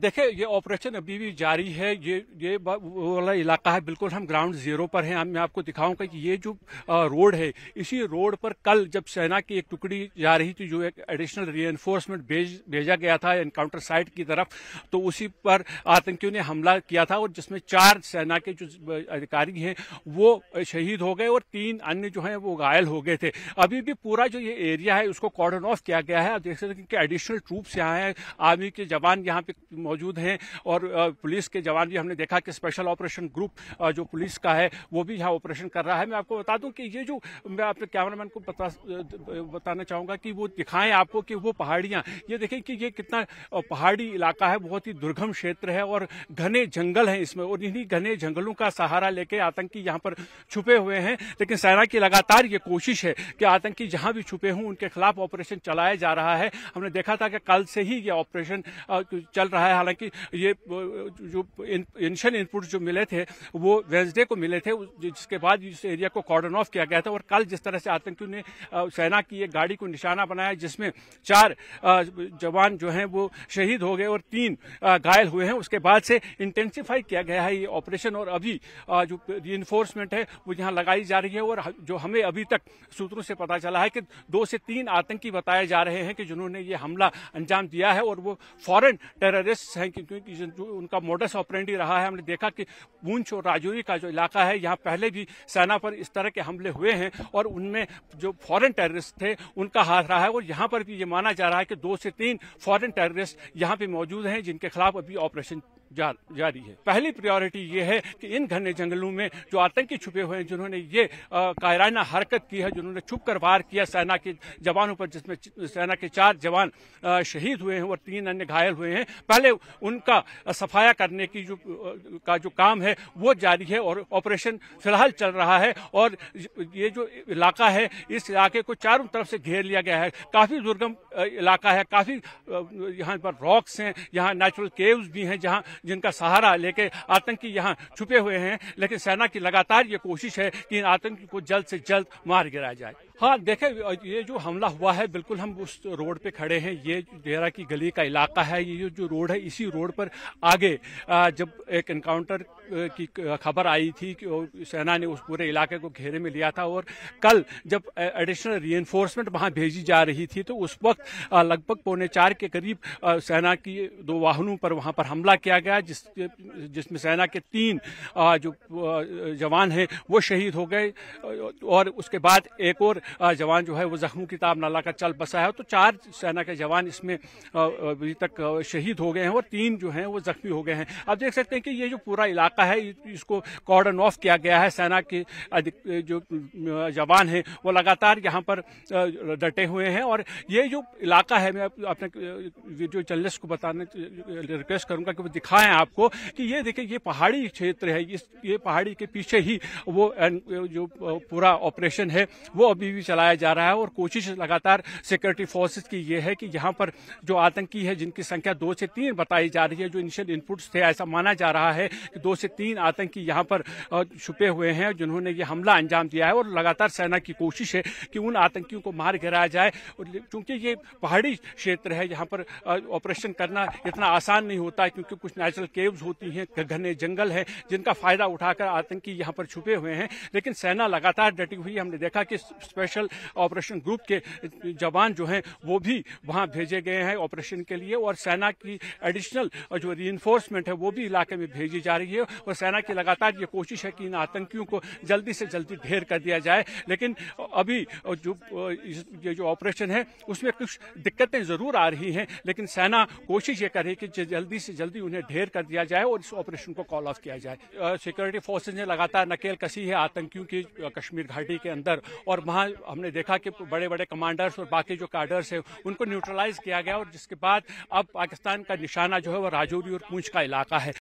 देखे ये ऑपरेशन अभी भी जारी है ये ये वाला इलाका है बिल्कुल हम ग्राउंड जीरो पर हैं मैं आपको दिखाऊंगा कि ये जो रोड है इसी रोड पर कल जब सेना की एक टुकड़ी जा रही थी जो एक एडिशनल एनफोर्समेंट भेज भेजा गया था एनकाउंटर साइट की तरफ तो उसी पर आतंकियों ने हमला किया था और जिसमें चार सेना के जो अधिकारी हैं वो शहीद हो गए और तीन अन्य जो है वो घायल हो गए थे अभी भी पूरा जो ये एरिया है उसको कॉर्डन ऑफ किया गया है आप देख सकते हैं कि एडिशनल ट्रूप्स यहाँ हैं आर्मी के जवान यहाँ पे मौजूद हैं और पुलिस के जवान भी हमने देखा कि स्पेशल ऑपरेशन ग्रुप जो पुलिस का है वो भी यहाँ ऑपरेशन कर रहा है मैं आपको बता दूं कि ये जो मैं कैमरा कैमरामैन को बता बताना चाहूँगा कि वो दिखाएं आपको कि वो पहाड़ियाँ ये देखें कि ये कितना पहाड़ी इलाका है बहुत ही दुर्गम क्षेत्र है और घने जंगल हैं इसमें और इन्हीं घने जंगलों का सहारा लेके आतंकी यहाँ पर छुपे हुए हैं लेकिन सेना की लगातार ये कोशिश है कि आतंकी जहाँ भी छुपे हों उनके खिलाफ ऑपरेशन चलाया जा रहा है हमने देखा था कि कल से ही ये ऑपरेशन चल रहा है है हालांकि ये जो इनिशियल इनपुट जो मिले थे वो वेंसडे को मिले थे जिसके बाद इस एरिया को कॉर्डन ऑफ किया गया था और कल जिस तरह से आतंकियों ने सेना की एक गाड़ी को निशाना बनाया जिसमें चार जवान जो हैं वो शहीद हो गए और तीन घायल हुए हैं उसके बाद से इंटेंसिफाई किया गया है ये ऑपरेशन और अभी जो री है वो यहाँ लगाई जा रही है और जो हमें अभी तक सूत्रों से पता चला है कि दो से तीन आतंकी बताए जा रहे हैं कि जिन्होंने ये हमला अंजाम दिया है और वो फॉरेन टेररिस्ट हैं क्योंकि जो उनका मॉडस ऑपरेंडी रहा है हमने देखा कि पूंछ और राजौरी का जो इलाका है यहाँ पहले भी सेना पर इस तरह के हमले हुए हैं और उनमें जो फॉरेन टेररिस्ट थे उनका हाथ रहा है और यहाँ पर भी ये माना जा रहा है कि दो से तीन फॉरेन टेररिस्ट यहाँ पे मौजूद हैं जिनके खिलाफ अभी ऑपरेशन जा, जारी है पहली प्रायोरिटी ये है कि इन घने जंगलों में जो आतंकी छुपे हुए हैं जिन्होंने ये कायराना हरकत की है जिन्होंने छुप कर वार किया सेना के जवानों पर जिसमें सेना के चार जवान शहीद हुए हैं और तीन अन्य घायल हुए हैं पहले उनका सफाया करने की जो का जो काम है वो जारी है और ऑपरेशन फिलहाल चल रहा है और ये जो इलाका है इस इलाके को चारों तरफ से घेर लिया गया है काफी दुर्गम इलाका है काफ़ी यहाँ पर रॉक्स हैं यहाँ नेचुरल केव्स भी हैं जहाँ जिनका सहारा लेके आतंकी यहाँ छुपे हुए हैं लेकिन सेना की लगातार ये कोशिश है कि इन आतंकी को जल्द से जल्द मार गिराया जाए हाँ देखे ये जो हमला हुआ है बिल्कुल हम उस रोड पे खड़े हैं ये डेरा की गली का इलाका है ये जो रोड है इसी रोड पर आगे जब एक इनकाउंटर की खबर आई थी कि सेना ने उस पूरे इलाके को घेरे में लिया था और कल जब एडिशनल री एनफोर्समेंट वहाँ भेजी जा रही थी तो उस वक्त लगभग पौने चार के करीब सेना की दो वाहनों पर वहाँ पर हमला किया गया जिस जिसमें सेना के तीन जो जवान हैं वो शहीद हो गए और उसके बाद एक और जवान जो है वो जख्मों की ताब नाला का चल बसा है तो चार सेना के जवान इसमें अभी तक शहीद हो गए हैं और तीन जो हैं वो जख्मी हो गए हैं आप देख सकते हैं कि ये जो पूरा इलाका है इसको कॉर्डन ऑफ किया गया है सेना के जो जवान हैं वो लगातार यहाँ पर डटे हुए हैं और ये जो इलाका है मैं अपने वीडियो जर्नलिस्ट को बताने रिक्वेस्ट करूँगा कि वो दिखाएं आपको कि ये देखिए ये पहाड़ी क्षेत्र है ये पहाड़ी के पीछे ही वो जो पूरा ऑपरेशन है वो अभी भी चलाया जा रहा है और कोशिश लगातार सिक्योरिटी फोर्सेज की यह है कि यहां पर जो आतंकी है जिनकी संख्या दो से तीन बताई जा रही है जो इनिशियल इनपुट्स थे ऐसा माना जा रहा है कि दो से तीन आतंकी यहां पर छुपे हुए हैं जिन्होंने ये हमला अंजाम दिया है और लगातार सेना की कोशिश है कि उन आतंकियों को मार गिराया जाए और चूंकि ये पहाड़ी क्षेत्र है यहां पर ऑपरेशन करना इतना आसान नहीं होता क्योंकि कुछ नेचुरल केव्स होती हैं घने जंगल हैं जिनका फायदा उठाकर आतंकी यहां पर छुपे हुए हैं लेकिन सेना लगातार डटी हुई हमने देखा कि स्पेशल ऑपरेशन ग्रुप के जवान जो हैं वो भी वहाँ भेजे गए हैं ऑपरेशन के लिए और सेना की एडिशनल जो री है वो भी इलाके में भेजी जा रही है और सेना की लगातार ये कोशिश है कि इन आतंकियों को जल्दी से जल्दी ढेर कर दिया जाए लेकिन अभी जो ये जो ऑपरेशन है उसमें कुछ दिक्कतें जरूर आ रही हैं लेकिन सेना कोशिश ये करे कि जल्दी से जल्दी उन्हें ढेर कर दिया जाए और इस ऑपरेशन को कॉल ऑफ किया जाए सिक्योरिटी फोर्सेज ने लगातार नकेल कसी है आतंकियों की कश्मीर घाटी के अंदर और वहां हमने देखा कि बड़े बड़े कमांडर्स और बाकी जो कार्डर्स हैं उनको न्यूट्रलाइज किया गया और जिसके बाद अब पाकिस्तान का निशाना जो है वो राजौरी और पूंछ का इलाका है